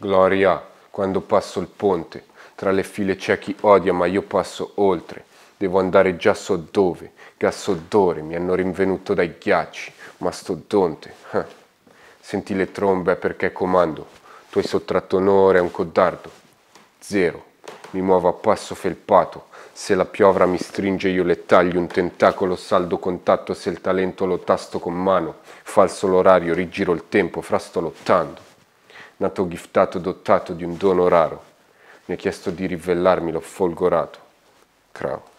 gloria, quando passo il ponte, tra le file c'è chi odia ma io passo oltre, devo andare già so dove, gas odore, mi hanno rinvenuto dai ghiacci, mastodonte, eh. senti le trombe perché comando, tu hai sottratto onore a un codardo, zero, mi muovo a passo felpato, se la piovra mi stringe io le taglio un tentacolo saldo contatto se il talento lo tasto con mano, falso l'orario, rigiro il tempo, frasto lottando nato giftato dotato di un dono raro, mi ha chiesto di ribellarmi, l'ho folgorato. Crao.